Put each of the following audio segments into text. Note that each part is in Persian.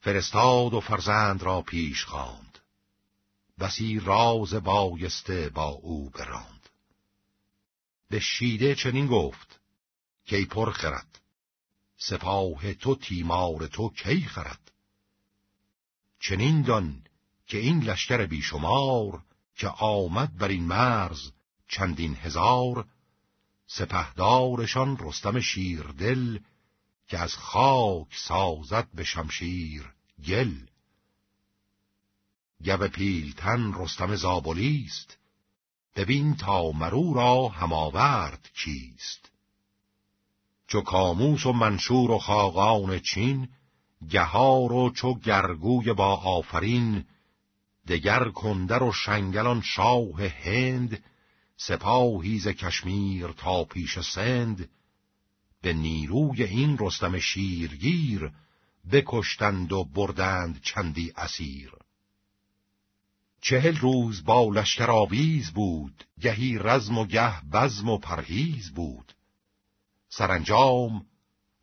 فرستاد و فرزند را پیش خواند بسی راز بایسته با او براند به شیده چنین گفت کی پر خرد سپاه تو تیمار تو کی خرد چنین دان که این لشکر بیشمار که آمد بر این مرز چندین هزار سپهدارشان رستم شیردل که از خاک سازد به شمشیر گل گب پیلتن رستم زابلی است ببین تا مرو را هماورد کیست چو کاموس و منشور و خاقان چین گهار و چو گرگوی با آفرین دگر کندر و شنگلان شاه هند سپاهی ز کشمیر تا پیش سند به نیروی این رستم شیرگیر بکشتند و بردند چندی اسیر چهل روز با لشکر آویز بود گهی رزم و گه بزم و پرهیز بود سرانجام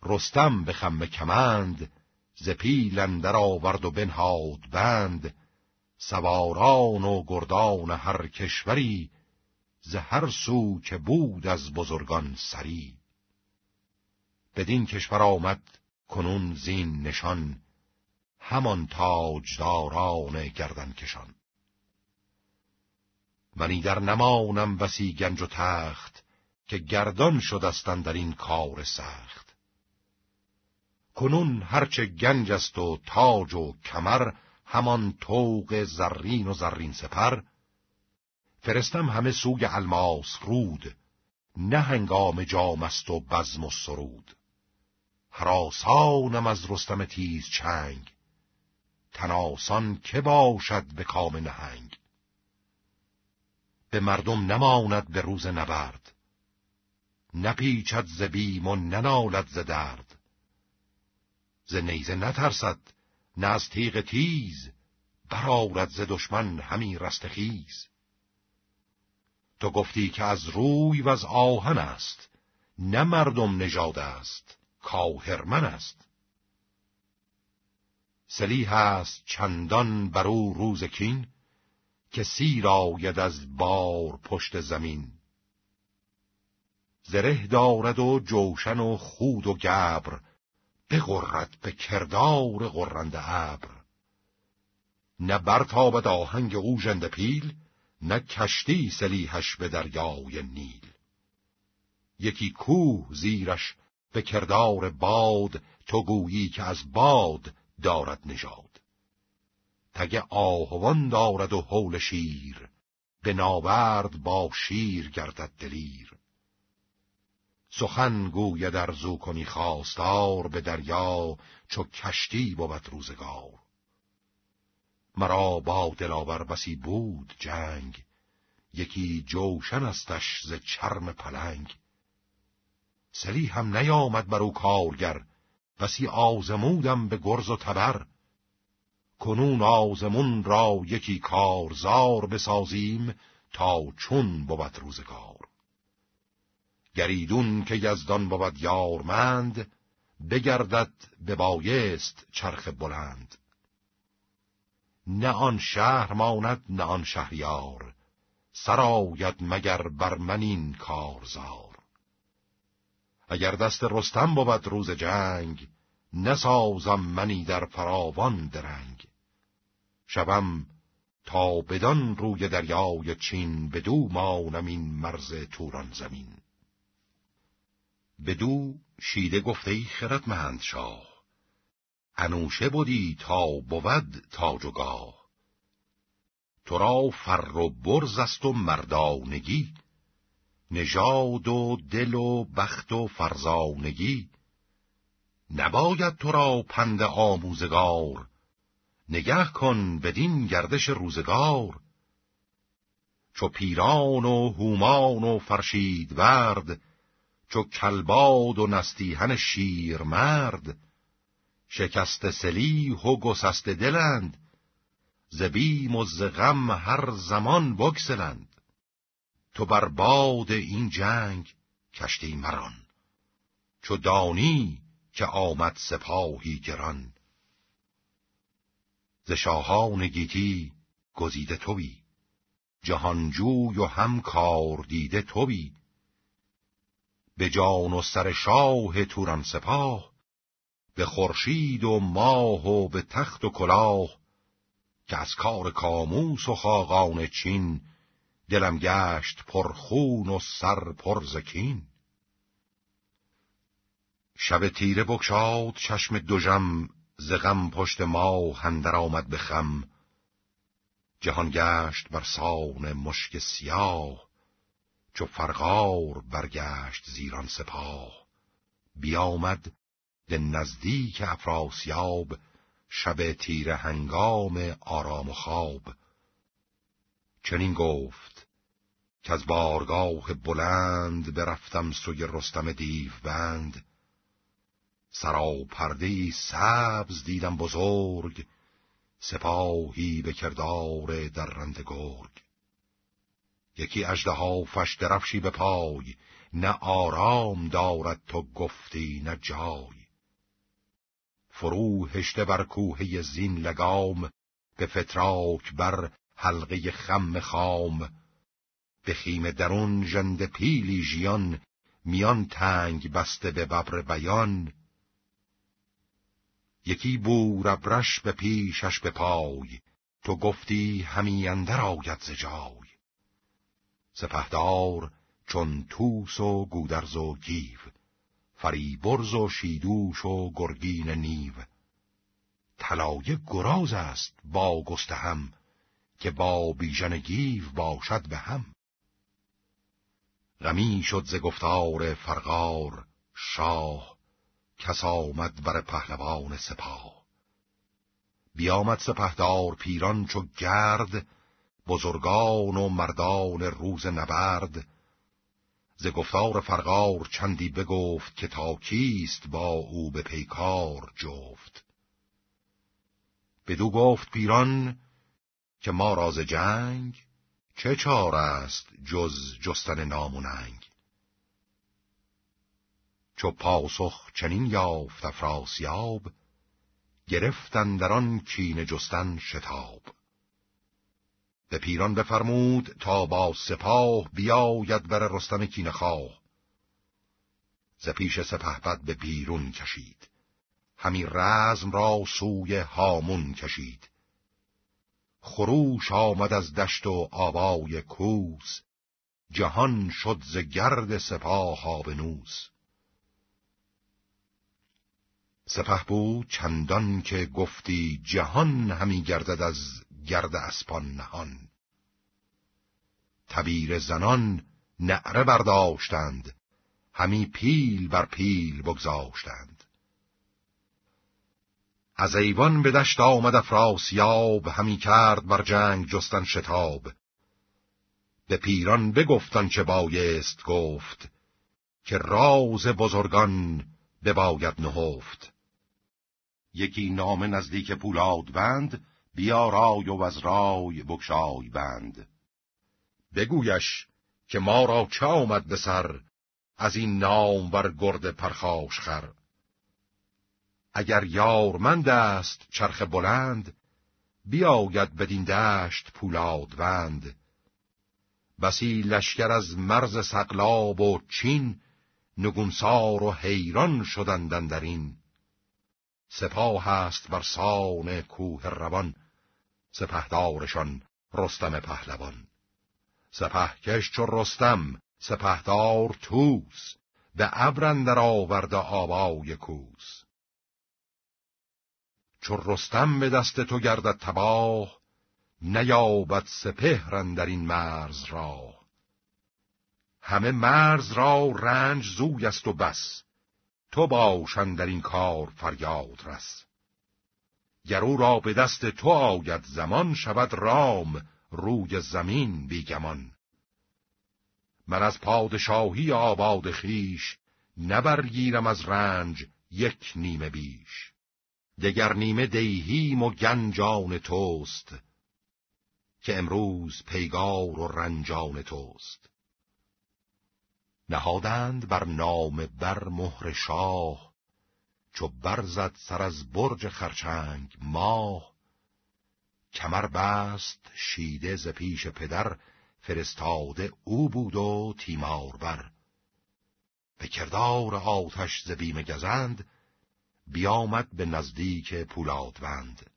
رستم به خم کمند ز پیل اندر آورد و بنهاد بند سواران و گردان هر کشوری ز هر سو که بود از بزرگان سری بدین کشور آمد کنون زین نشان همان تاجداران گردن کشان منی در نمانم وسی گنج و تخت که گردان شدستن در این کار سخت کنون هرچه گنج است و تاج و کمر همان توق زرین و زرین سپر فرستم همه سوی الماس رود نه هنگام جام و بزم و سرود حراسانم از رستم تیز چنگ تناسان که باشد به کام نهنگ به مردم نماند به روز نبرد نپیچد ز بیم و ننالد ز درد ز نیزه نترسد نه از تیغ تیز برارد ز دشمن همی رستخیز تو گفتی که از روی و از آهن است نه مردم نژاد است کاهرمن است سلیح هست چندان بر او روز کین که سیر آید از بار پشت زمین زره دارد و جوشن و خود و گبر بغرد به کردار غرند ابر نه برتابد آهنگ او ژنده پیل نه کشتی سلیحش به دریای نیل یکی کوه زیرش به کردار باد تو گویی که از باد دارد نژاد تگه آهوان دارد و حول شیر به ناورد با شیر گردد دلیر سخن گوی در زو کنی خواستار به دریا چو کشتی بود روزگار مرا با دلاور بسی بود جنگ یکی جوشن استش ز چرم پلنگ سلی هم نیامد بر او کارگر بسی آزمودم به گرز و تبر کنون آزمون را یکی کارزار بسازیم تا چون بود روزگار گریدون که یزدان بود یارمند بگردد به بایست چرخ بلند نه آن شهر ماند نه آن شهریار سراید مگر بر منین کارزار اگر دست رستم بود روز جنگ نسازم منی در فراوان درنگ شبم تا بدان روی دریای چین بدو مانم این مرز توران زمین بدو شیده گفته ای خردمند شاه انوشه بودی تا بود تاج و گاه تو را فر و برز است و مردانگی نژاد و دل و بخت و فرزانگی نباید تو را پند آموزگار نگه کن بدین گردش روزگار چو پیران و هومان و فرشید ورد چو کلباد و نستیهن شیر مرد شکست سلیح و گسست دلند زبیم و زغم هر زمان بکسلند تو بر باد این جنگ کشتی مران چو دانی که آمد سپاهی گران ز شاهان گیتی گزیده توی جهانجوی و هم کار دیده توی به جان و سر شاه توران سپاه به خورشید و ماه و به تخت و کلاه که از کار کاموس و خاقان چین دلم گشت پر خون و سر پر زکین شب تیره بکشاد چشم دوژم ز غم پشت ما هندر آمد به خم جهان گشت بر سان مشک سیاه چو فرغار برگشت زیران سپاه بیامد به نزدیک افراسیاب شب تیره هنگام آرام و خواب چنین گفت که از بارگاه بلند برفتم سوی رستم دیو بند سراپرده سبز دیدم بزرگ سپاهی به کردار در رند گرگ یکی فش درفشی به پای نه آرام دارد تو گفتی نه جای فرو هشته بر کوه زین لگام به فتراک بر حلقه خم خام به خیم درون جند پیلی جیان، میان تنگ بسته به ببر بیان یکی بور ابرش به پیشش به پای تو گفتی همی اندر آید ز جای سپهدار چون توس و گودرز و گیو برز و شیدوش و گرگین نیو طلایه گراز است با هم، که با بیژن گیو باشد به هم غمی شد ز گفتار فرغار شاه کس آمد بر پهلوان سپاه بیامد سپهدار پیران چو گرد بزرگان و مردان روز نبرد ز گفتار فرغار چندی بگفت که تا کیست با او به پیکار جفت بدو گفت پیران که ما راز جنگ چه چار است جز جستن ناموننگ چو پاسخ چنین یافت افراسیاب گرفتن در آن کینه جستن شتاب به پیران بفرمود تا با سپاه بیاید بر رستم کینه خواه ز پیش سپهبد به بیرون کشید همی رزم را سوی هامون کشید خروش آمد از دشت و آوای کوس جهان شد ز گرد سپاه نوز. سپه بود چندان که گفتی جهان همی گردد از گرد اسپان نهان تبیر زنان نعره برداشتند همی پیل بر پیل بگذاشتند از ایوان به دشت آمد افراسیاب همی کرد بر جنگ جستن شتاب به پیران بگفتن چه بایست گفت که راز بزرگان به باید نهفت یکی نام نزدیک پولاد بند بیا رای و از رای بکشای بند بگویش که ما را چه آمد به سر از این نام بر گرد پرخاش اگر یارمند است چرخ بلند بیاید بدین دشت پولادوند بسی لشکر از مرز سقلاب و چین نگونسار و حیران شدندن در این سپاه است بر سان کوه روان سپهدارشان رستم پهلوان سپهکش چو رستم سپهدار توس به ابر آورده آبای کوس چو رستم به دست تو گردد تباه نیابد سپهرن در این مرز را همه مرز را رنج زوی است و بس تو باشن در این کار فریاد رس گر او را به دست تو آید زمان شود رام روی زمین بیگمان من از پادشاهی آباد خیش نبرگیرم از رنج یک نیمه بیش دگر نیمه دیهیم و گنجان توست که امروز پیگار و رنجان توست نهادند بر نام بر مهر شاه چو برزد سر از برج خرچنگ ماه کمر بست شیده ز پیش پدر فرستاده او بود و تیمار بر به کردار آتش ز بیم گزند بیامد به نزدیک پولادوند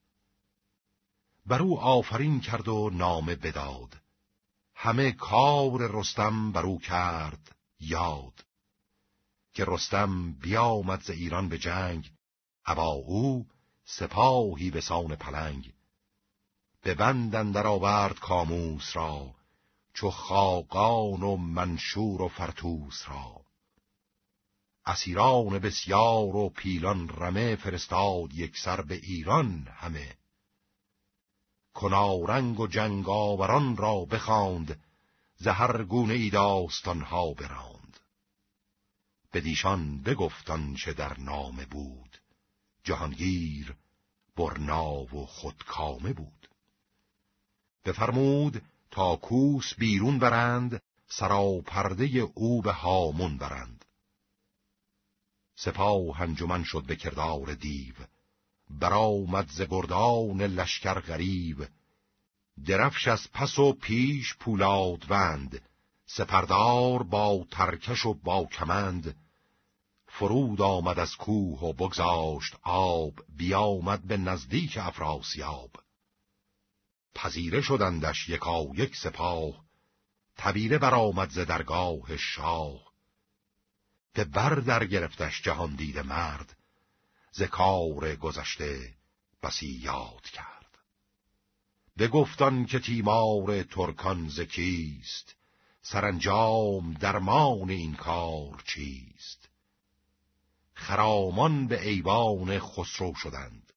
بر او آفرین کرد و نامه بداد همه کار رستم بر او کرد یاد که رستم بیامد ز ایران به جنگ ابا او سپاهی به سان پلنگ به بند اندر آورد کاموس را چو خاقان و منشور و فرتوس را اسیران بسیار و پیلان رمه فرستاد یک سر به ایران همه کنارنگ و جنگاوران را بخواند زهر گونه ای داستانها براند بدیشان بگفتان چه در نامه بود جهانگیر برناو و خودکامه بود بفرمود تا کوس بیرون برند سراپرده او به هامون برند سپاه هنجمن شد به کردار دیو برآمد ز گردان لشکر غریب درفش از پس و پیش وند سپردار با ترکش و با کمند فرود آمد از کوه و بگذاشت آب بیامد به نزدیک افراسیاب پذیره شدندش یکا یک سپاه تبیره برآمد ز درگاه شاه به بر در گرفتش جهان دید مرد ز کار گذشته بسی یاد کرد به گفتان که تیمار ترکان ز کیست سرانجام درمان این کار چیست خرامان به ایوان خسرو شدند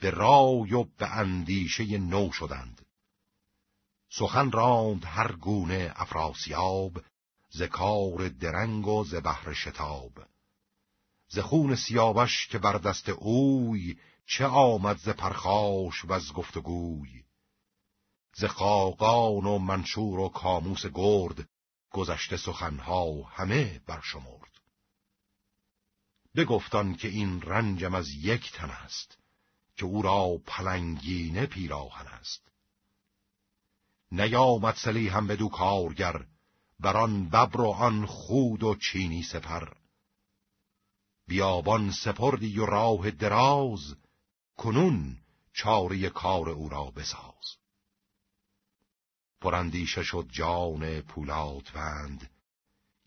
به رای و به اندیشه نو شدند سخن راند هر گونه افراسیاب ز کار درنگ و ز بهر شتاب ز خون سیاوش که بر دست اوی چه آمد ز پرخاش و از گفتگوی ز خاقان و منشور و کاموس گرد گذشته سخنها همه برشمرد بگفتان که این رنجم از یک تن است که او را پلنگینه پیراهن است نیامد سلی هم دو کارگر بر آن ببر و آن خود و چینی سپر بیابان سپردی و راه دراز کنون چاری کار او را بساز پراندیشه شد جان پولات بند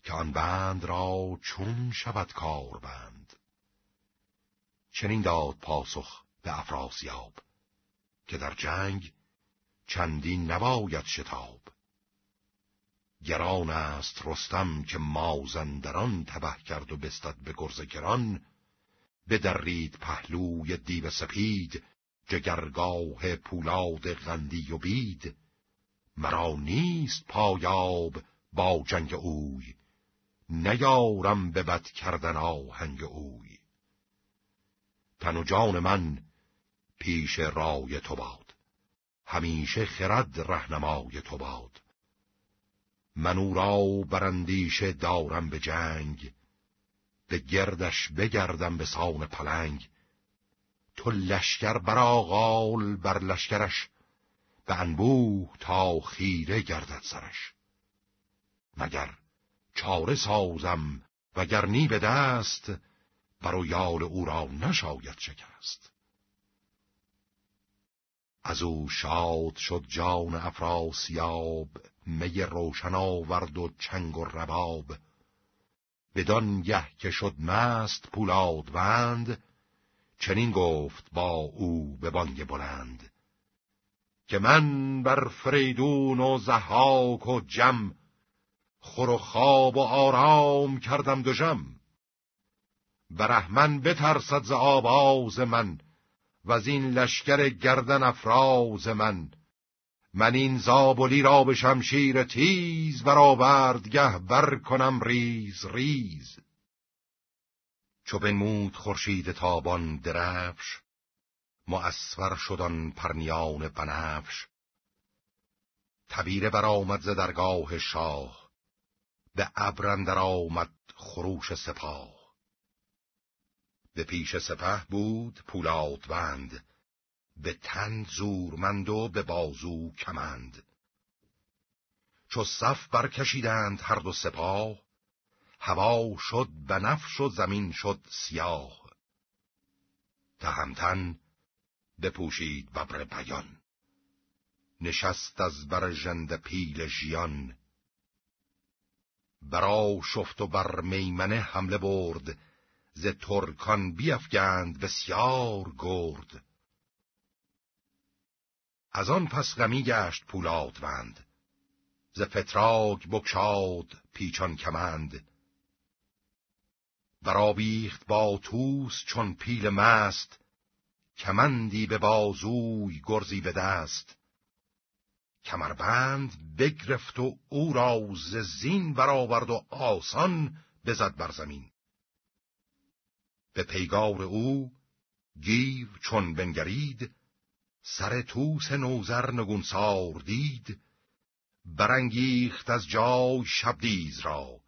که آن بند را چون شود کار بند چنین داد پاسخ به افراسیاب که در جنگ چندین نباید شتاب گران است رستم که مازندران تبه کرد و بستد به گرز گران بدرید پهلوی دیو سپید جگرگاه پولاد غندی و بید مرا نیست پایاب با جنگ اوی نیارم به بد کردن آهنگ اوی تن و جان من پیش رای تو باد همیشه خرد رهنمای تو باد من او را برندیشه دارم به جنگ به گردش بگردم به سان پلنگ تو لشکر غال بر لشکرش به انبوه تا خیره گردد سرش مگر چاره سازم و گرنی به دست بر یال او را نشاید شکست از او شاد شد جان افراسیاب می روشن آورد و چنگ و رباب بدان گه که شد مست وند چنین گفت با او به بانگ بلند که من بر فریدون و زحاک و جم خور و خواب و آرام کردم جم، برهمن بترسد ز آباز من و از این لشکر گردن افراز من من این زابلی را به شمشیر تیز برآوردگه بر کنم ریز ریز چو بنمود خورشید تابان درفش معصفر شدن پرنیان بنفش تبیره برآمد ز درگاه شاه به ابر آمد خروش سپاه به پیش سپه بود پولاد بند به تن زورمند و به بازو کمند چو صف برکشیدند هر دو سپاه هوا شد به نفش و زمین شد سیاه تهمتن بپوشید ببر بیان نشست از بر جند پیل جیان برا شفت و بر میمنه حمله برد ز ترکان بیفگند بسیار گرد از آن پس غمی گشت پولادوند ز فتراک بکشاد پیچان کمند برآویخت با توس چون پیل مست کمندی به بازوی گرزی به دست کمربند بگرفت و او را ز زین برآورد و آسان بزد بر زمین به پیگار او گیو چون بنگرید سر توس نوزر نگونسار دید برانگیخت از جای شبدیز را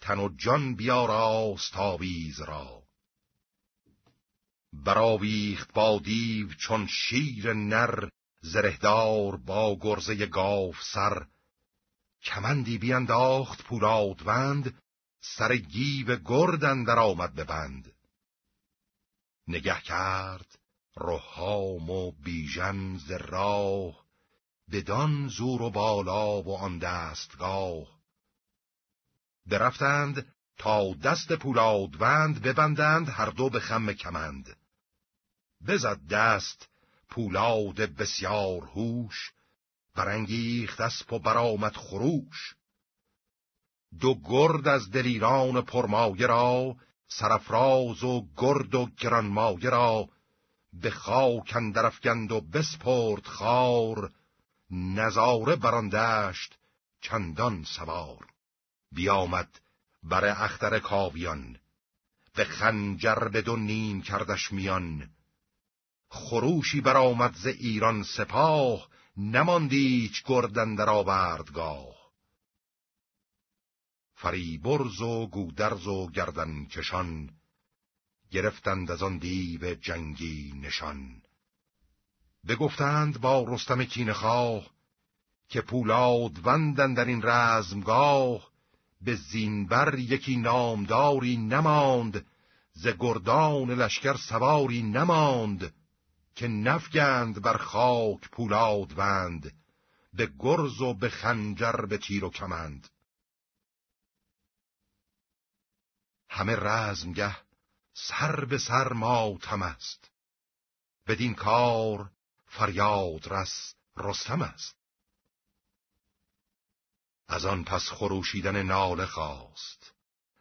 تن و جان بیاراست تاویز را براویخت با دیو چون شیر نر زرهدار با گرزه گاف سر کمندی بینداخت پولادوند سر گیو گردن در آمد ببند نگه کرد رهام و بیژن ز راه بدان زور و بالا و آن دستگاه برفتند تا دست پولادوند ببندند هر دو به خم کمند بزد دست پولاد بسیار هوش برانگیخت اسپ و برآمد خروش دو گرد از دلیران پرمایه را سرفراز و گرد و گرانمایه را به خاک اندرفگند و بسپرد خار نظاره براندشت چندان سوار بیامد بر اختر کاویان به خنجر به دو نیم کردش میان خروشی برآمد ز ایران سپاه نماندیچ گردن در آوردگاه فریبرز و گودرز و گردن کشان گرفتند از آن دیو جنگی نشان بگفتند با رستم کینخواه که پولادوندن در این رزمگاه به زینبر یکی نامداری نماند ز گردان لشکر سواری نماند که نفگند بر خاک پولادوند به گرز و به خنجر به تیر و کمند همه رزمگه سر به سر ماتم است بدین کار فریاد رس رستم است از آن پس خروشیدن ناله خواست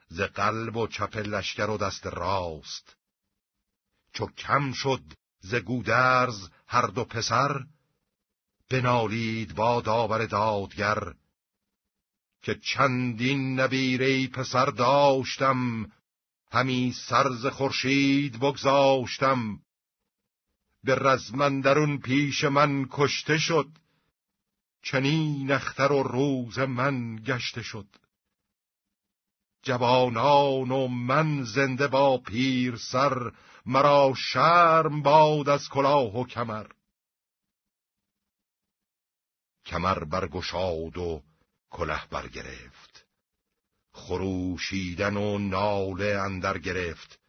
ز قلب و چپ لشکر و دست راست چو کم شد ز گودرز هر دو پسر بنالید با داور دادگر که چندین نبیری پسر داشتم همی سرز خورشید بگذاشتم به رزمندرون پیش من کشته شد چنین اختر و روز من گشته شد جوانان و من زنده با پیر سر مرا شرم باد از کلاه و کمر کمر برگشاد و کله برگرفت خروشیدن و ناله اندر گرفت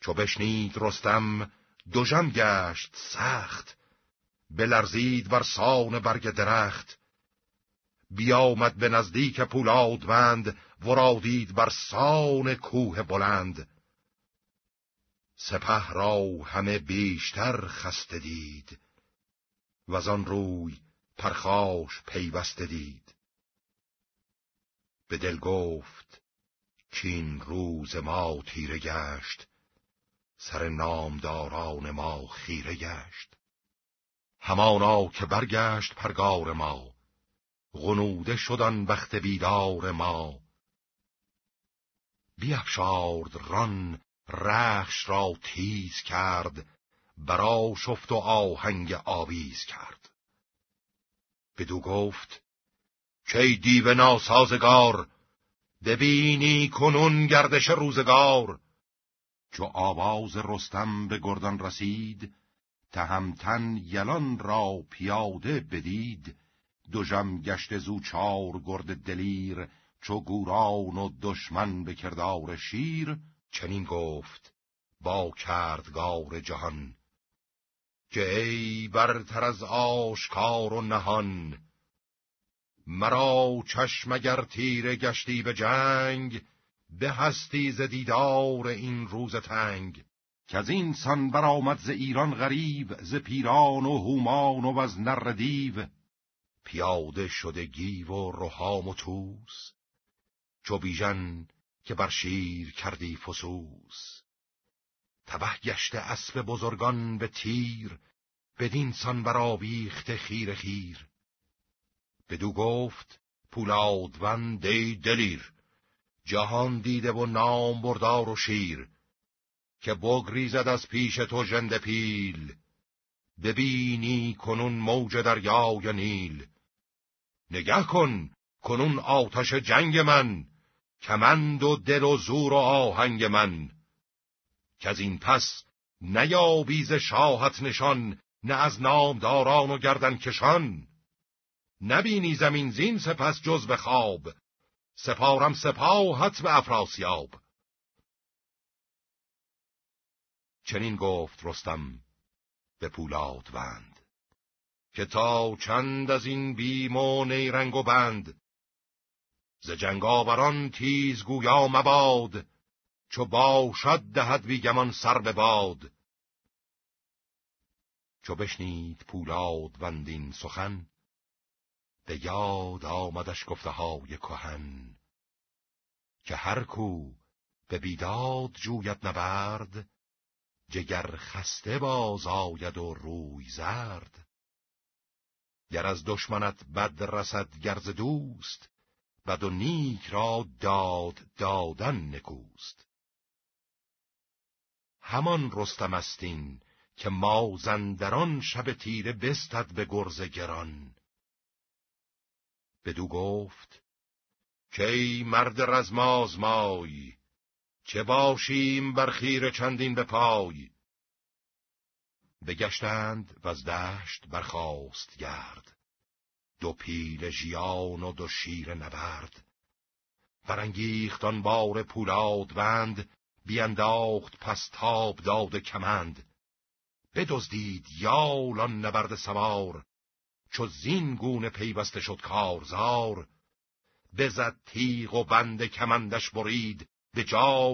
چو بشنید رستم دوژم گشت سخت بلرزید بر سان برگ درخت بیامد به نزدیک پولادوند ورادید دید بر سان کوه بلند سپه را همه بیشتر خسته دید و آن روی پرخاش پیوسته دید به دل گفت چین روز ما تیره گشت سر نامداران ما خیره گشت همانا که برگشت پرگار ما غنوده شدن بخت بیدار ما بیفشارد ران رخش را تیز کرد برا شفت و آهنگ آویز کرد بدو گفت کی دیو ناسازگار ببینی کنون گردش روزگار چو آواز رستم به گردان رسید تهمتن یلان را پیاده بدید جم گشت زو چار گرد دلیر چو گوران و دشمن به کردار شیر چنین گفت با کردگار جهان که ای برتر از آشکار و نهان مرا چشم اگر تیره گشتی به جنگ به هستی ز دیدار این روز تنگ که از این سان برآمد ز ایران غریب ز پیران و هومان و از نر دیو پیاده شده گیو و روحام و توس چو بیژن که بر شیر کردی فسوس تبه گشته اسب بزرگان به تیر بدین سان برآویخته خیر خیر بدو گفت پولادوند دی دلیر جهان دیده و نام بردار و شیر که بگریزد از پیش تو ژنده پیل ببینی کنون موج یا نیل نگه کن کنون آتش جنگ من کمند و دل و زور و آهنگ من که از این پس نیابیز شاهت نشان نه از نامداران و گردن کشان نبینی زمین زین سپس جز به خواب سپارم سپاهت به افراسیاب چنین گفت رستم به پولاد وند که تا چند از این بیم و نیرنگ و بند ز جنگاوران تیز گویا مباد چو باشد دهد بیگمان سر به باد چو بشنید پولاد وندین سخن به یاد آمدش گفته های کهن که هر کو به بیداد جوید نبرد جگر خسته باز آید و روی زرد گر از دشمنت بد رسد گرز دوست بد و نیک را داد دادن نکوست همان رستم استین که مازندران شب تیره بستد به گرز گران بدو گفت کی مرد رزماز مای چه باشیم بر خیر چندین به پای بگشتند و از دشت برخاست گرد دو پیل ژیان و دو شیر نبرد برانگیخت آن بار پولاد بند بیانداخت پس تاب داد کمند بدزدید یال آن نبرد سوار چو زین گونه پیوسته شد کارزار بزد تیغ و بند کمندش برید به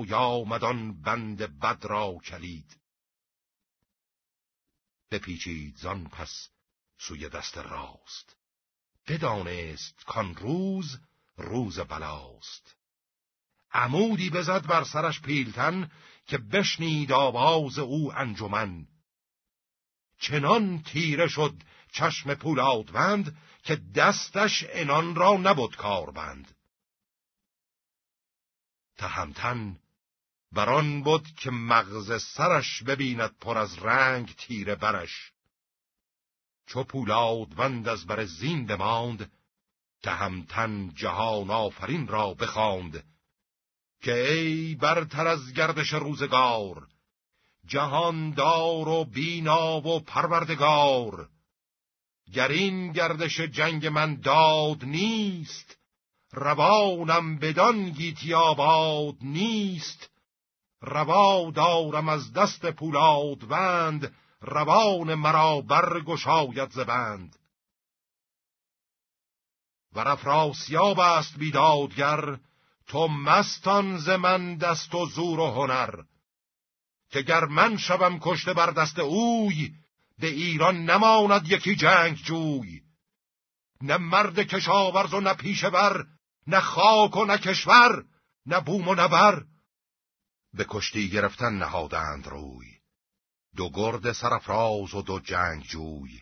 یا مدان بند بد را کلید بپیچید زان پس سوی دست راست بدانست کان روز روز بلاست عمودی بزد بر سرش پیلتن که بشنید آواز او انجمن چنان تیره شد چشم پولادوند که دستش انان را نبود کاربند تهمتن بران بود که مغز سرش ببیند پر از رنگ تیره برش چو پولادوند از بر زین بماند تهمتن جهان آفرین را بخاند. که ای برتر از گردش روزگار جهاندار و بینا و پروردگار گر این گردش جنگ من داد نیست روانم بدان گیتی آباد نیست روا دارم از دست پولاد بند روان مرا برگشاید زبند و رفراسیاب است بیدادگر تو مستان ز من دست و زور و هنر که گر من شوم کشته بر دست اوی به ایران نماند یکی جنگ جوی نه مرد کشاورز و نه پیش بر نه خاک و نه کشور نه بوم و نه بر به کشتی گرفتن نهادند روی دو گرد سرفراز و دو جنگ جوی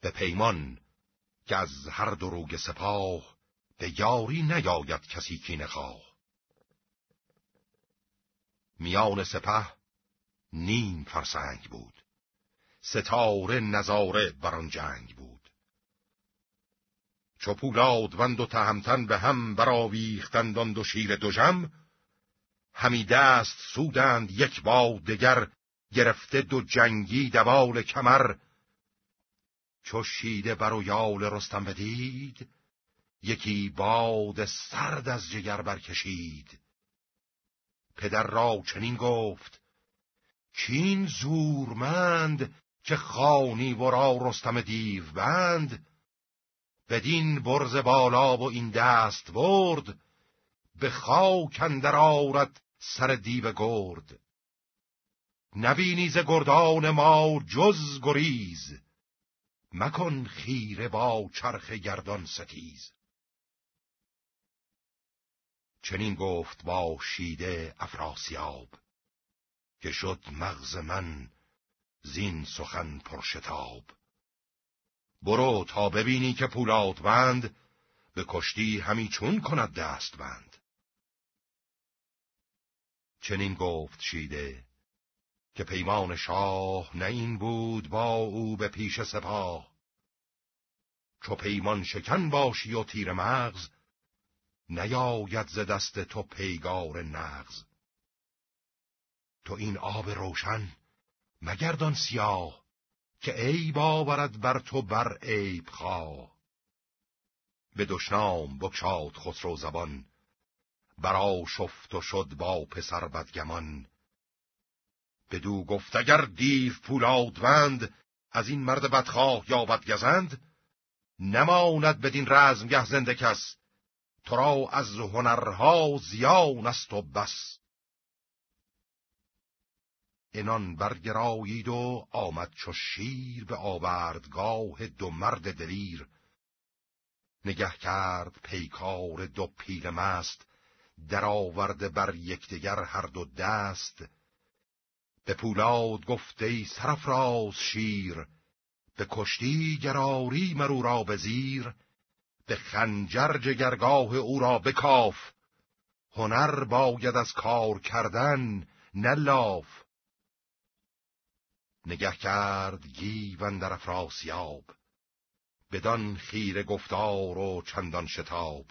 به پیمان که از هر دروگ سپاه به یاری نیاید کسی که نخواه میان سپه نیم فرسنگ بود ستاره نظاره بر آن جنگ بود چو پولادوند و تهمتن به هم برآویختند آن دو شیر دوژم همی دست سودند یک با دگر گرفته دو جنگی دوال کمر چو شیده بر و یال رستم بدید یکی باد سرد از جگر برکشید پدر را چنین گفت کین زورمند که خانی را رستم دیو بند بدین برز بالا و این دست برد به خاک اندر آرد سر دیو گرد نبینی ز گردان ما جز گریز مکن خیره با چرخ گردان ستیز چنین گفت با شیده افراسیاب که شد مغز من زین سخن پرشتاب برو تا ببینی که پولاد بند به کشتی همی چون کند دست بند چنین گفت شیده که پیمان شاه نه این بود با او به پیش سپاه چو پیمان شکن باشی و تیر مغز نیاید ز دست تو پیگار نغز تو این آب روشن مگردان سیاه که عیب آورد بر تو بر عیب خواه به دشنام بکشاد خسرو زبان برا شفت و شد با پسر بدگمان بدو گفت اگر دیو وند از این مرد بدخواه یا بدگزند نماند بدین رزمگه زنده کس تو را از هنرها زیان است و بس انان برگرایید و آمد چو شیر به آوردگاه دو مرد دلیر نگه کرد پیکار دو پیل مست در آورد بر یکدیگر هر دو دست به پولاد گفته ای راز شیر به کشتی گراری مرو را به به خنجر جگرگاه او را بکاف هنر باید از کار کردن نلاف، نگه کرد گیون در افراسیاب بدان خیر گفتار و چندان شتاب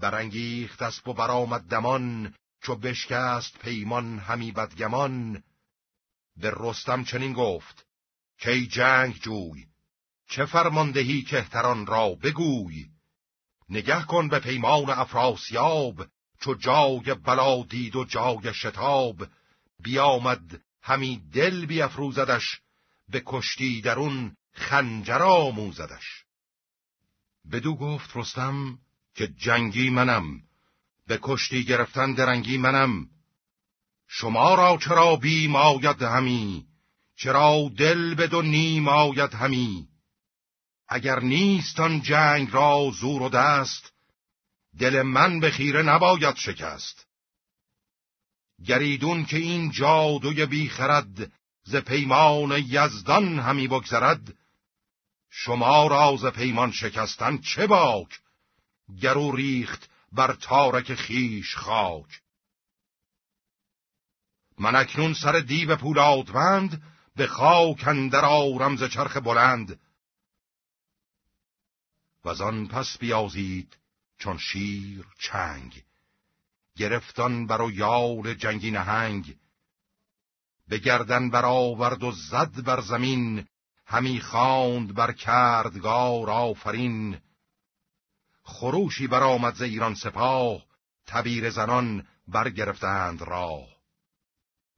برانگیخت اسب و برآمد دمان چو بشکست پیمان همی بدگمان به رستم چنین گفت کی جنگ جوی چه فرماندهی کهتران را بگوی نگه کن به پیمان افراسیاب چو جای بلا دید و جای شتاب بیامد همی دل بیافروزدش به کشتی درون خنجر آموزدش بدو گفت رستم که جنگی منم به کشتی گرفتن درنگی منم شما را چرا بیم آید همی چرا دل به دو نیم آید همی اگر نیستان جنگ را زور و دست دل من به خیره نباید شکست گریدون که این جادوی بیخرد ز پیمان یزدان همی بگذرد شما را ز پیمان شکستن چه باک گرو ریخت بر تارک خیش خاک من اکنون سر دیو پولادمند به خاک اندر آرم ز چرخ بلند و آن پس بیازید چون شیر چنگ گرفتان بر و یال جنگی نهنگ به گردن برآورد و زد بر زمین همی خواند بر کردگار آفرین خروشی برآمد ز ایران سپاه تبیر زنان برگرفتند راه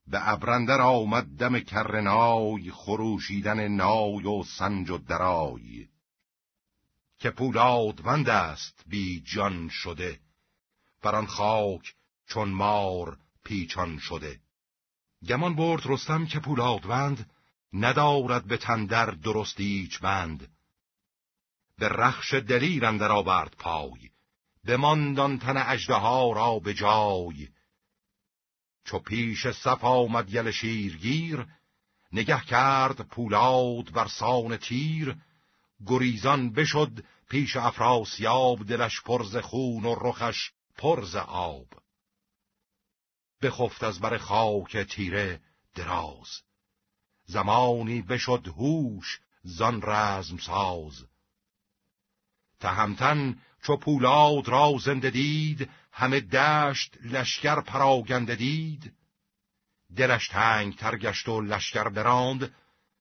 به ابرندر آمد دم کرنای خروشیدن نای و سنج و درای که پولادمند است بی جان شده بر آن خاک چون مار پیچان شده گمان برد رستم که پولادوند ندارد به تندر درست هیچ بند به رخش دلیر اندر آورد پای بماند آن تن اژدها را به جای چو پیش صف آمد یل شیرگیر نگه کرد پولاد بر سان تیر گریزان بشد پیش افراسیاب دلش پرز خون و رخش پرز آب بخفت از بر خاک تیره دراز زمانی بشد هوش زان رزم ساز تهمتن چو پولاد را زنده دید همه دشت لشکر پراگنده دید دلش تنگ تر گشت و لشکر براند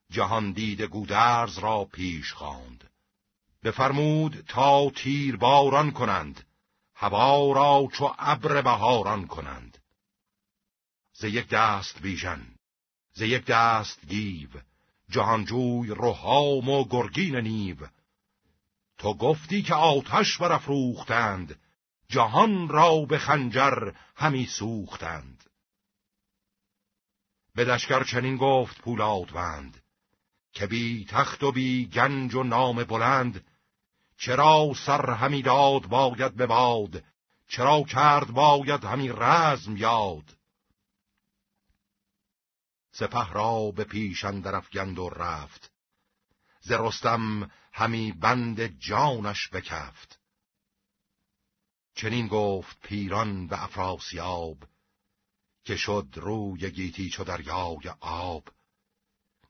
جهان دید گودرز را پیش خواند بفرمود تا تیر باران کنند هوا را چو ابر بهاران کنند ز یک دست بیژن ز یک دست گیو جهانجوی روحام و گرگین نیو تو گفتی که آتش برافروختند جهان را به خنجر همی سوختند به لشکر چنین گفت پولادوند که بی تخت و بی گنج و نام بلند چرا سر همی داد باید به باد چرا کرد باید همی رزم یاد سپه را به پیش اندر گند و رفت ز رستم همی بند جانش بکفت چنین گفت پیران به افراسیاب که شد روی گیتی چو دریای آب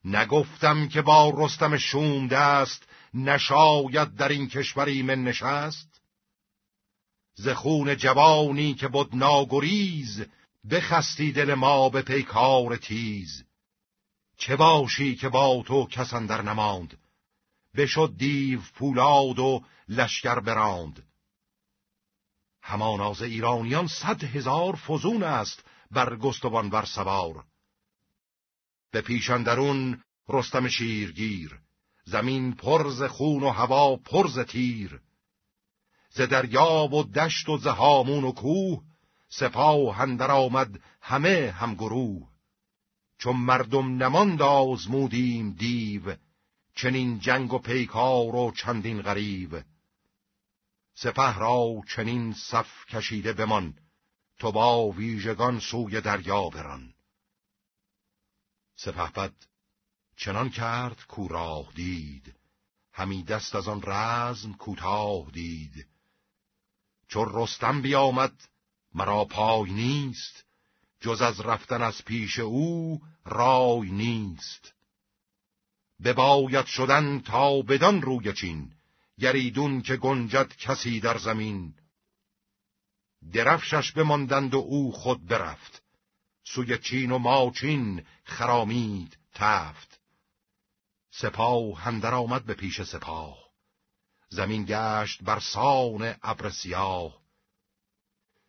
نگفتم که با رستم شوم دست نشاید در این کشوری من نشست ز خون جوانی که بد ناگریز بخستی دل ما به پیکار تیز چه باشی که با تو کسان در نماند بشد دیو پولاد و لشکر براند هماناز ایرانیان صد هزار فزون است بر گستوان بر سوار به پیشان درون رستم شیرگیر زمین پرز خون و هوا پرز تیر ز دریا و دشت و زهامون و کوه سپاه اندر آمد همه همگروه چون مردم نماند مودیم دیو چنین جنگ و پیکار و چندین غریب سپه را چنین صف کشیده بمان تو با ویژگان سوی دریا بران سپهبد چنان کرد کو دید همی دست از آن رزم کوتاه دید چون رستم بیامد مرا پای نیست جز از رفتن از پیش او رای نیست بباید شدن تا بدان روی چین گریدون که گنجد کسی در زمین درفشش بماندند و او خود برفت سوی چین و ماچین خرامید تفت سپاه هندر آمد به پیش سپاه زمین گشت بر سان ابر سیاه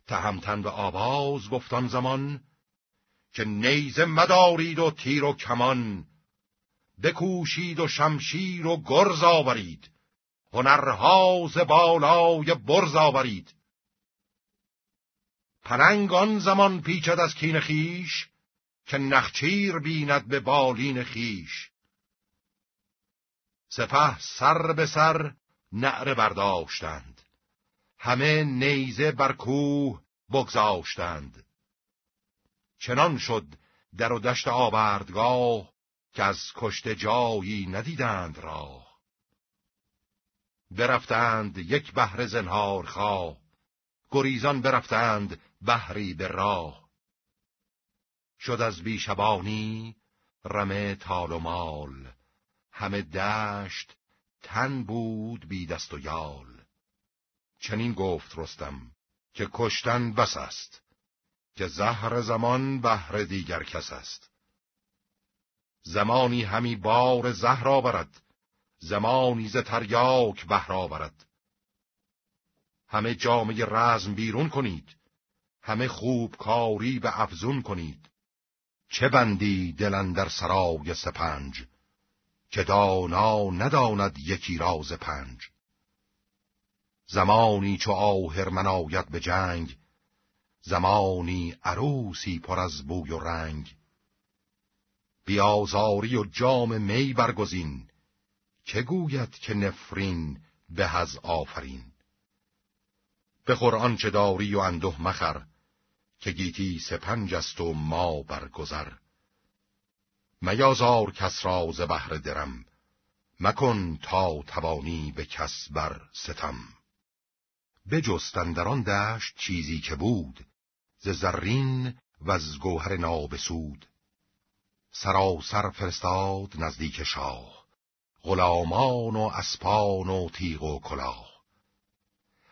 تهمتن به آواز گفتان زمان که نیزه مدارید و تیر و کمان بکوشید و شمشیر و گرز آورید هنرها ز بالای برز آورید پرنگ آن زمان پیچد از کین خیش که نخچیر بیند به بالین خیش سپه سر به سر نعره برداشتند همه نیزه بر کوه بگذاشتند چنان شد در و دشت آوردگاه که از کشت جایی ندیدند راه برفتند یک بهر زنهار خواه گریزان برفتند بحری به راه شد از بیشبانی رمه تال و مال همه دشت تن بود بی دست و یال چنین گفت رستم که کشتن بس است که زهر زمان بهر دیگر کس است زمانی همی بار زهر آورد زمانی ز تریاک بهر آورد همه جامعه رزم بیرون کنید همه خوب کاری به افزون کنید چه بندی دلن در سرای سپنج که دانا نداند یکی راز پنج زمانی چو آهر مناید به جنگ زمانی عروسی پر از بوی و رنگ بیازاری و جام می برگزین که گوید که نفرین به از آفرین بخور چه داری و اندوه مخر که گیتی سپنج است و ما برگذر میازار کس راز ز بهر درم مکن تا توانی به کس بر ستم به جستندران دشت چیزی که بود ز زرین و از گوهر نابسود سراسر فرستاد نزدیک شاه غلامان و اسپان و تیغ و کلاه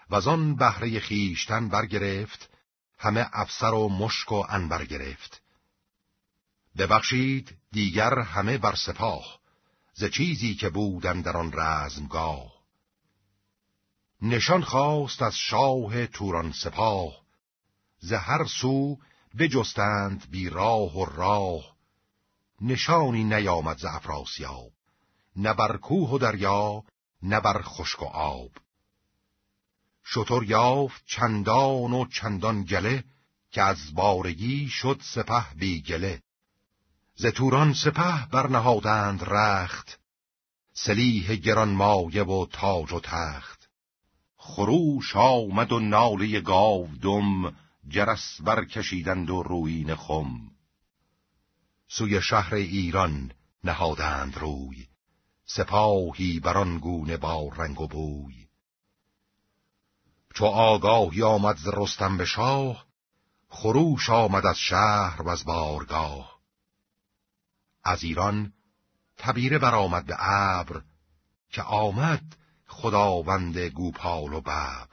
و آن بهره خیشتن برگرفت همه افسر و مشک و انبر گرفت ببخشید دیگر همه بر سپاه ز چیزی که بودن در آن رزمگاه نشان خواست از شاه توران سپاه ز هر سو بجستند بی راه و راه نشانی نیامد ز افراسیاب نه بر کوه و دریا نه بر خشک و آب شطور یافت چندان و چندان گله که از بارگی شد سپه بیگله ز توران سپه برنهادند رخت سلیح گران مایه و تاج و تخت خروش آمد و ناله گاو دم جرس برکشیدند و روین خم سوی شهر ایران نهادند روی سپاهی بران گونه با رنگ و بوی چو آگاهی آمد ز رستم به شاه خروش آمد از شهر و از بارگاه از ایران تبیره برآمد به ابر که آمد خداوند گوپال و ببر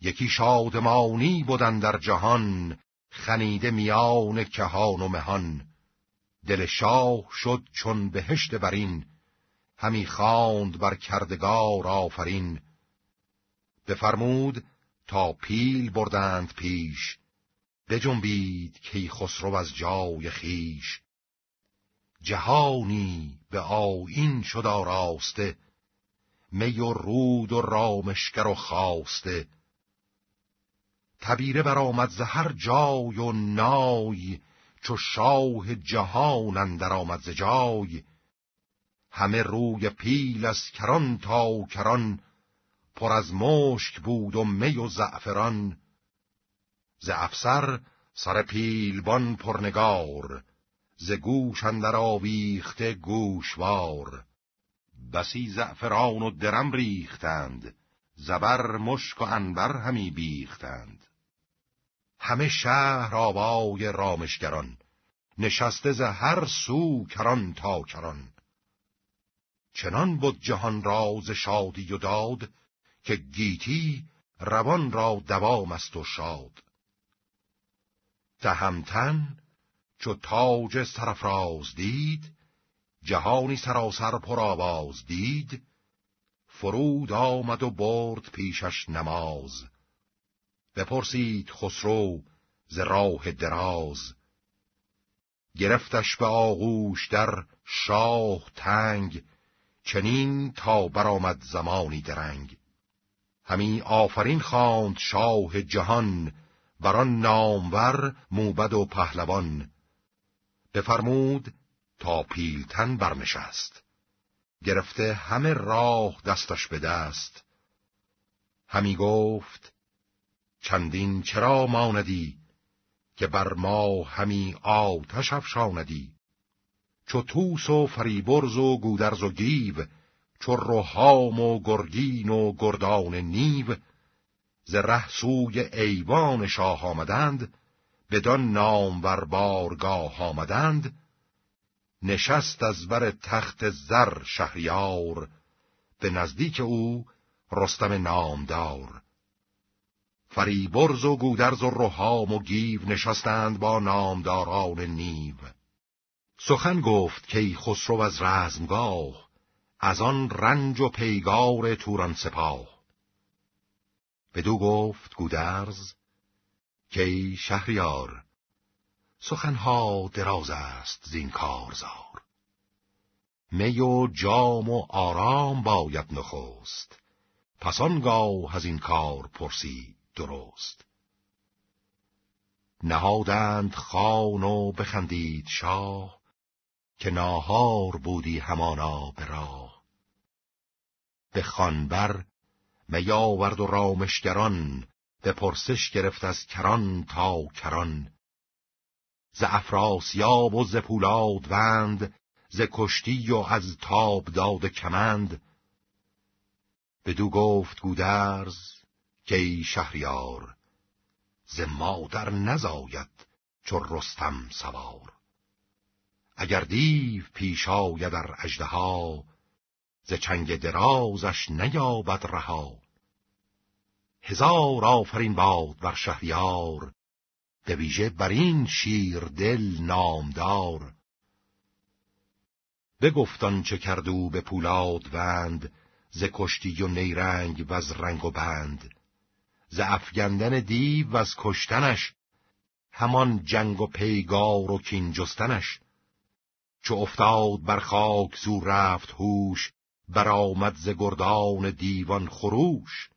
یکی شادمانی بودن در جهان خنیده میان کهان و مهان دل شاه شد چون بهشت برین همی خواند بر کردگار آفرین بفرمود تا پیل بردند پیش بجنبید کی خسرو از جای خیش جهانی به آیین شد راسته می و رود و رامشگر و خواسته تبیره بر آمد هر جای و نای چو شاه جهان اندر آمد ز جای همه روی پیل از کران تا کران پر از مشک بود و می و زعفران ز افسر سر پیلبان پرنگار ز گوش اندر آویخته گوشوار بسی زعفران و درم ریختند زبر مشک و انبر همی بیختند همه شهر آوای رامشگران نشسته ز هر سو کران تا کران چنان بود جهان راز شادی و داد که گیتی روان را دوام است و شاد تهمتن چو تاج سرفراز دید جهانی سراسر پر دید فرود آمد و برد پیشش نماز بپرسید خسرو ز راه دراز گرفتش به آغوش در شاه تنگ چنین تا برآمد زمانی درنگ همی آفرین خواند شاه جهان بران نامور موبد و پهلوان بفرمود تا پیلتن برنشست گرفته همه راه دستش به دست همی گفت چندین چرا ماندی که بر ما همی آتش افشاندی چو توس و فریبرز و گودرز و گیو چو روحام و گرگین و گردان نیو ز ره سوی ایوان شاه آمدند بدان ور بارگاه آمدند نشست از بر تخت زر شهریار به نزدیک او رستم نامدار فریبرز و گودرز و روحام و گیو نشستند با نامداران نیو سخن گفت که خسرو از رزمگاه از آن رنج و پیگار توران سپاه بدو گفت گودرز که شهریار سخنها دراز است زین کارزار می و جام و آرام باید نخست پس آنگاه از این کار پرسی درست نهادند خان و بخندید شاه که ناهار بودی همانا به به خانبر میاورد و رامشگران به پرسش گرفت از کران تا کران ز افراسیاب و ز پولاد وند، ز کشتی و از تاب داد کمند بدو گفت گودرز که ای شهریار ز مادر نزاید چو رستم سوار اگر دیو پیش یا در اژدها ز چنگ درازش نیابد رها هزار آفرین باد بر شهریار به ویژه بر این دل نامدار بگفتان چه کردو به پولاد وند ز کشتی و نیرنگ و از رنگ و بند ز افگندن دیو و از کشتنش همان جنگ و پیگار و کین جستنش چو افتاد بر خاک زور رفت هوش برآمد ز گردان دیوان خروش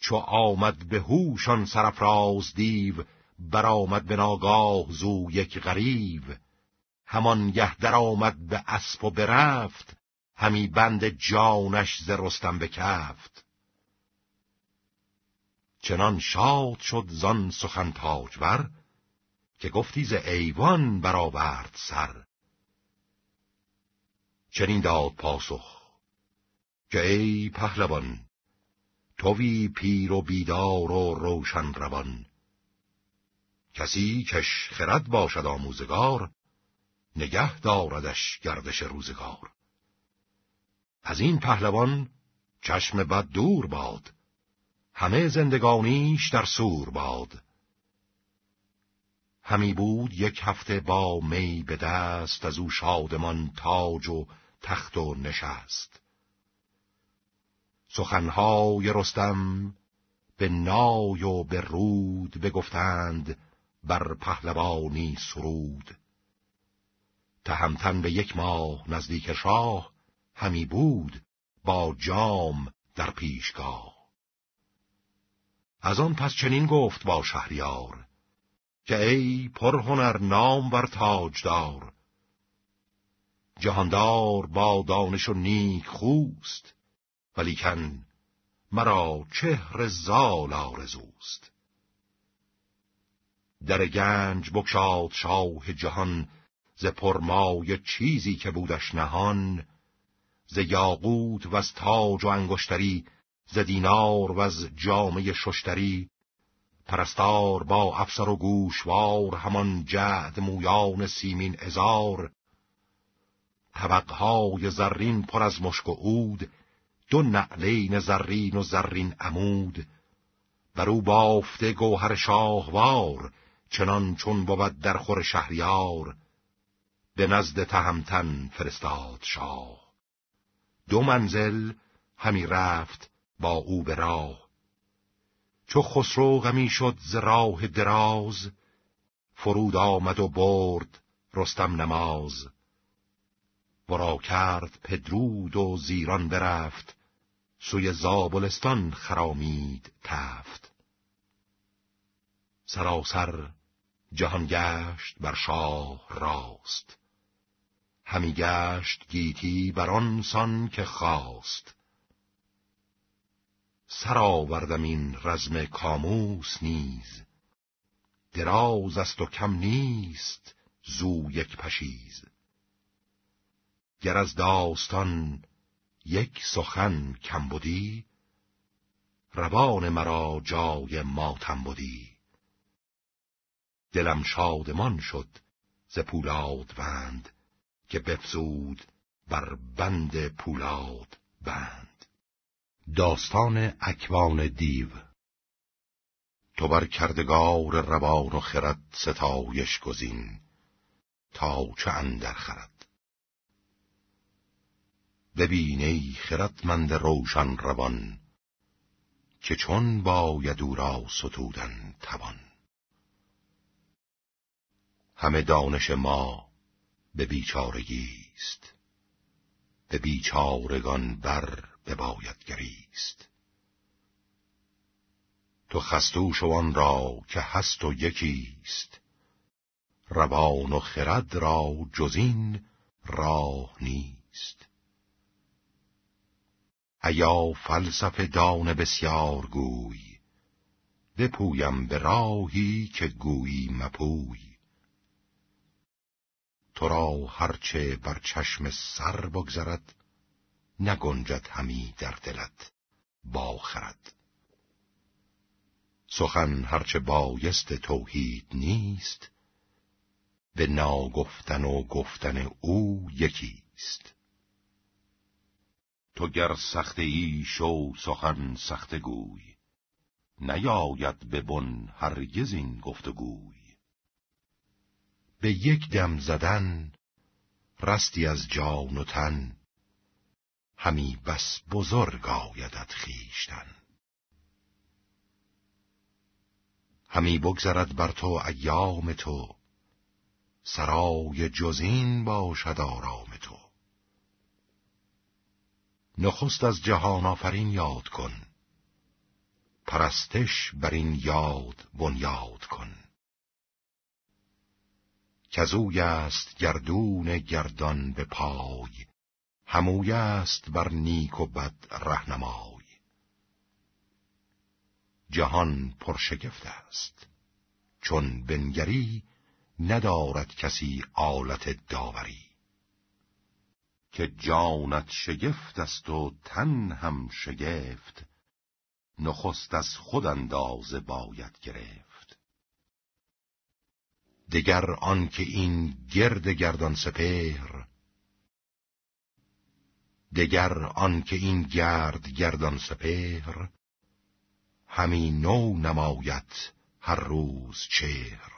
چو آمد به هوشان سرفراز دیو برآمد به ناگاه زو یک غریب همان گه درآمد به اسب و برفت همی بند جانش ز رستم بکفت چنان شاد شد زان سخن تاجور که گفتی ز ایوان برآورد سر چنین داد پاسخ که ای پهلوان توی پیر و بیدار و روشن روان کسی کش خرد باشد آموزگار نگه داردش گردش روزگار از این پهلوان چشم بد دور باد همه زندگانیش در سور باد همی بود یک هفته با می به دست از او شادمان تاج و تخت و نشست سخنهای رستم به نای و به رود بگفتند بر پهلوانی سرود تهمتن به یک ماه نزدیک شاه همی بود با جام در پیشگاه از آن پس چنین گفت با شهریار که ای پرهنر نام بر تاجدار جهاندار با دانش و نیک خوست ولیکن مرا چهر زال آرزوست در گنج بکشاد شاه جهان ز پرمای چیزی که بودش نهان ز یاقوت و از تاج و انگشتری ز دینار و از جامه ششتری پرستار با افسر و گوشوار همان جعد مویان سیمین ازار طبقهای زرین پر از مشک و عود دو نعلین زرین و زرین عمود بر او بافته گوهر شاهوار چنان چون بود در خور شهریار به نزد تهمتن فرستاد شاه دو منزل همی رفت با او به راه چو خسرو غمی شد ز راه دراز فرود آمد و برد رستم نماز ورا کرد پدرود و زیران برفت سوی زابلستان خرامید تفت سراسر جهان گشت بر شاه راست همی گشت گیتی بر آن سان که خواست سرآوردم این رزم کاموس نیز دراز است و کم نیست زو یک پشیز گر از داستان یک سخن کم بودی روان مرا جای ماتم بودی دلم شادمان شد ز پولاد وند که بفزود بر بند پولاد بند داستان اکوان دیو تو بر کردگار روان و خرد ستایش گزین تا چه اندر خرد ببین ای خردمند روشن روان که چون باید او را ستودن توان همه دانش ما به بیچارگی است به بیچارگان بر به باید گریست تو خستو شوان را که هست و یکیست روان و خرد را جزین راه نیست ایا فلسف دان بسیار گوی بپویم به راهی که گویی مپوی تو را هرچه بر چشم سر بگذرد نگنجد همی در دلت باخرد سخن هرچه بایست توحید نیست به ناگفتن و گفتن او یکیست تو گر سخته ای شو سخن سخته گوی نیاید به بن هرگز این گفتگوی به یک دم زدن رستی از جان و تن همی بس بزرگ آیدت خیشتن همی بگذرد بر تو ایام تو سرای جزین باشد آرام تو نخست از جهان آفرین یاد کن پرستش بر این یاد بنیاد کن کزوی است گردون گردان به پای هموی است بر نیک و بد رهنمای جهان پرشگفت است چون بنگری ندارد کسی آلت داوری که جانت شگفت است و تن هم شگفت نخست از خود اندازه باید گرفت دگر آنکه این گرد گردان سپهر دگر آنکه این گرد گردان سپهر همین نو نمایت هر روز چهر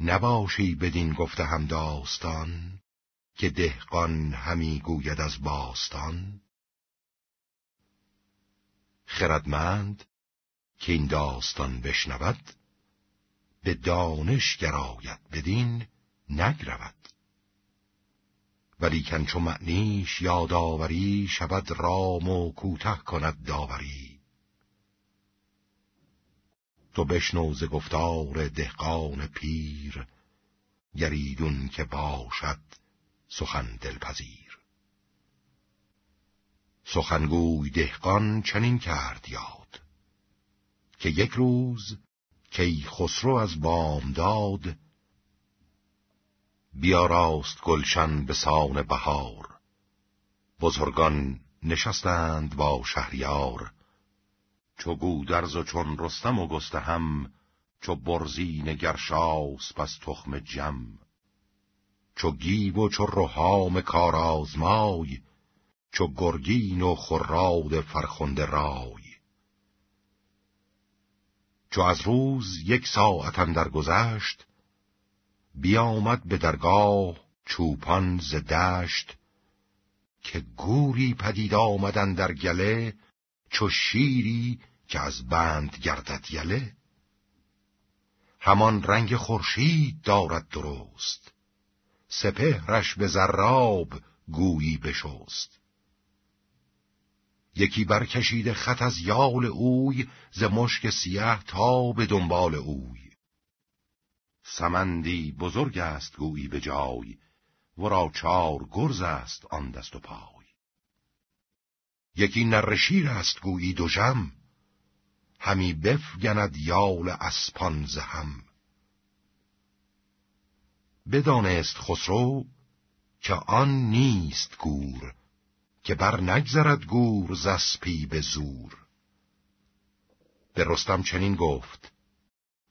نباشی بدین گفته هم داستان که دهقان همی گوید از باستان خردمند که این داستان بشنود به دانش گراید بدین نگرود ولیکن چو معنیش یادآوری شود رام و کوته کند داوری تو بشنو ز گفتار دهقان پیر گریدون که باشد سخن دلپذیر سخنگوی دهقان چنین کرد یاد که یک روز کی خسرو از بیا بیاراست گلشن به سان بهار بزرگان نشستند با شهریار چو گودرز و چون رستم و گسته هم چو برزین گرشاس پس تخم جم چو گیب و چو رهام کارازمای چو گرگین و خراد فرخنده رای چو از روز یک ساعت درگذشت گذشت بیامد به درگاه چوپان ز دشت که گوری پدید آمدن در گله چو شیری که از بند گردد یله همان رنگ خورشید دارد درست سپهرش به زراب گویی بشست یکی برکشید خط از یال اوی ز مشک سیه تا به دنبال اوی سمندی بزرگ است گویی به جای ورا چار گرز است آن دست و پای یکی نرشیر است گویی دو جم همی بفگند یال اسپان هم بدانست خسرو که آن نیست گور که بر نگذرد گور زسپی به زور به رستم چنین گفت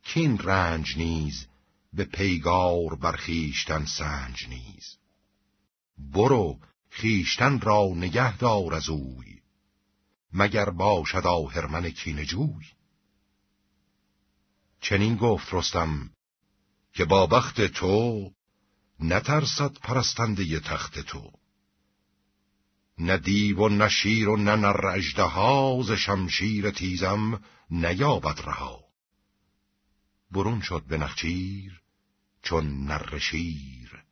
کین رنج نیز به پیگار برخیشتن سنج نیز برو خیشتن را نگه دار از اوی مگر باشد آهرمن کینجوی چنین گفت رستم که با بخت تو نترسد پرستنده تخت تو نه دیو و نه شیر و نه نر ها ز شمشیر تیزم نیابد رها برون شد به نخچیر چون نر شیر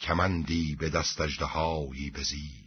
کمندی به دست اجدهایی بزیر